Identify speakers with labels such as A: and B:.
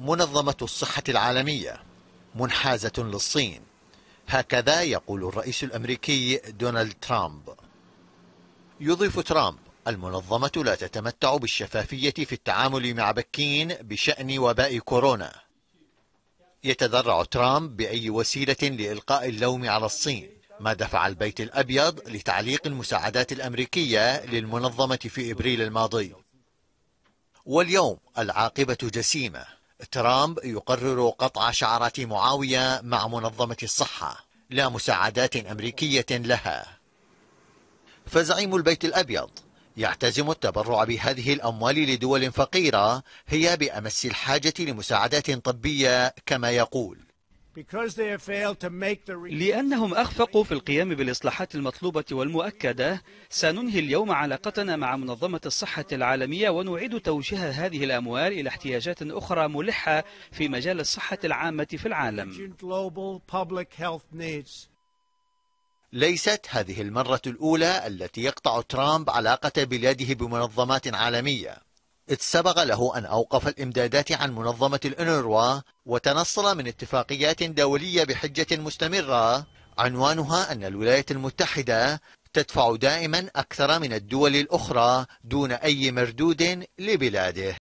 A: منظمة الصحة العالمية منحازة للصين هكذا يقول الرئيس الأمريكي دونالد ترامب يضيف ترامب المنظمة لا تتمتع بالشفافية في التعامل مع بكين بشأن وباء كورونا يتذرع ترامب بأي وسيلة لإلقاء اللوم على الصين ما دفع البيت الأبيض لتعليق المساعدات الأمريكية للمنظمة في إبريل الماضي واليوم العاقبة جسيمة ترامب يقرر قطع شعرة معاوية مع منظمة الصحة لا مساعدات أمريكية لها فزعيم البيت الأبيض يعتزم التبرع بهذه الأموال لدول فقيرة هي بأمس الحاجة لمساعدات طبية كما يقول
B: لأنهم أخفقوا في القيام بالإصلاحات المطلوبة والمؤكدة سننهي اليوم علاقتنا مع منظمة الصحة العالمية ونعيد توجيه هذه الأموال إلى احتياجات أخرى ملحة في مجال الصحة العامة في العالم
A: ليست هذه المرة الأولى التي يقطع ترامب علاقة بلاده بمنظمات عالمية إذ سبق له أن أوقف الإمدادات عن منظمة الأنروا وتنصل من اتفاقيات دولية بحجة مستمرة عنوانها أن الولايات المتحدة تدفع دائما أكثر من الدول الأخرى دون أي مردود لبلاده